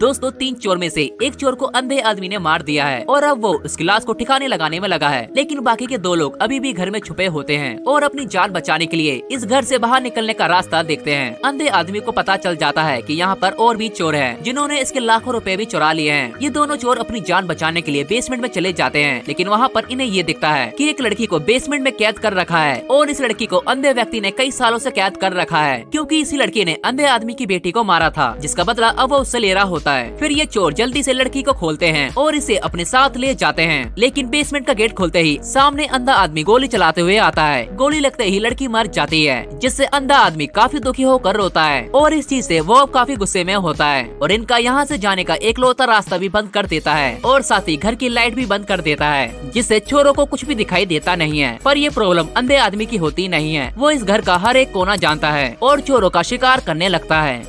दोस्तों तीन चोर में से एक चोर को अंधे आदमी ने मार दिया है और अब वो उस गिलास को ठिकाने लगाने में लगा है लेकिन बाकी के दो लोग अभी भी घर में छुपे होते हैं और अपनी जान बचाने के लिए इस घर से बाहर निकलने का रास्ता देखते हैं अंधे आदमी को पता चल जाता है कि यहाँ पर और भी चोर है जिन्होंने इसके लाखों रुपए भी चुरा लिए हैं ये दोनों चोर अपनी जान बचाने के लिए बेसमेंट में चले जाते हैं लेकिन वहाँ पर इन्हें ये दिखता है की एक लड़की को बेसमेंट में कैद कर रखा है और इस लड़की को अंधे व्यक्ति ने कई सालों ऐसी कैद कर रखा है क्यूँकी इसी लड़की ने अंधे आदमी की बेटी को मारा था जिसका बदला अब वो उससे ले रहा होता जाता है फिर ये चोर जल्दी से लड़की को खोलते हैं और इसे अपने साथ ले जाते हैं लेकिन बेसमेंट का गेट खोलते ही सामने अंधा आदमी गोली चलाते हुए आता है गोली लगते ही लड़की मर जाती है जिससे अंधा आदमी काफी दुखी होकर रोता है और इस चीज से वो काफी गुस्से में होता है और इनका यहाँ से जाने का एकलौता रास्ता भी बंद कर देता है और साथ ही घर की लाइट भी बंद कर देता है जिससे चोरों को कुछ भी दिखाई देता नहीं है पर ये प्रॉब्लम अंधे आदमी की होती नहीं है वो इस घर का हर एक कोना जानता है और चोरों का शिकार करने लगता है